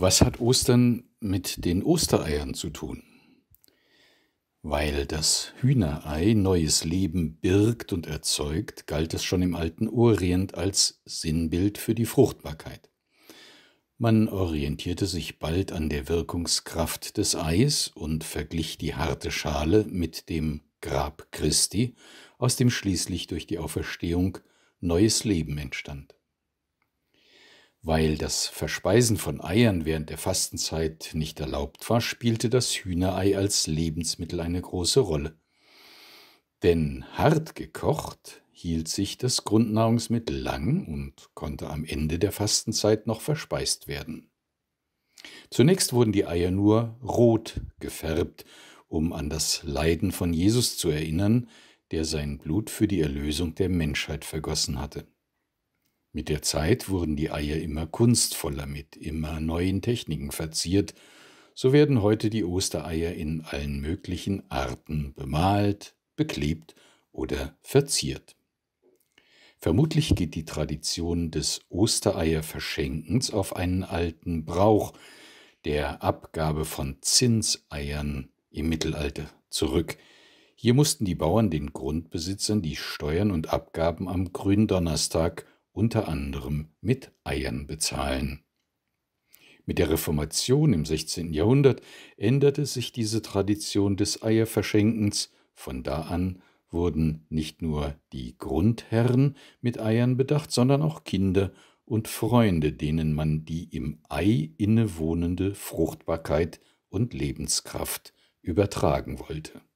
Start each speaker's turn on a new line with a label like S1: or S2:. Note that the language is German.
S1: Was hat Ostern mit den Ostereiern zu tun? Weil das Hühnerei neues Leben birgt und erzeugt, galt es schon im alten Orient als Sinnbild für die Fruchtbarkeit. Man orientierte sich bald an der Wirkungskraft des Eis und verglich die harte Schale mit dem Grab Christi, aus dem schließlich durch die Auferstehung neues Leben entstand. Weil das Verspeisen von Eiern während der Fastenzeit nicht erlaubt war, spielte das Hühnerei als Lebensmittel eine große Rolle. Denn hart gekocht hielt sich das Grundnahrungsmittel lang und konnte am Ende der Fastenzeit noch verspeist werden. Zunächst wurden die Eier nur rot gefärbt, um an das Leiden von Jesus zu erinnern, der sein Blut für die Erlösung der Menschheit vergossen hatte. Mit der Zeit wurden die Eier immer kunstvoller mit immer neuen Techniken verziert, so werden heute die Ostereier in allen möglichen Arten bemalt, beklebt oder verziert. Vermutlich geht die Tradition des Ostereierverschenkens auf einen alten Brauch der Abgabe von Zinseiern im Mittelalter zurück. Hier mussten die Bauern den Grundbesitzern die Steuern und Abgaben am Gründonnerstag unter anderem mit Eiern bezahlen. Mit der Reformation im 16. Jahrhundert änderte sich diese Tradition des Eierverschenkens. Von da an wurden nicht nur die Grundherren mit Eiern bedacht, sondern auch Kinder und Freunde, denen man die im Ei innewohnende Fruchtbarkeit und Lebenskraft übertragen wollte.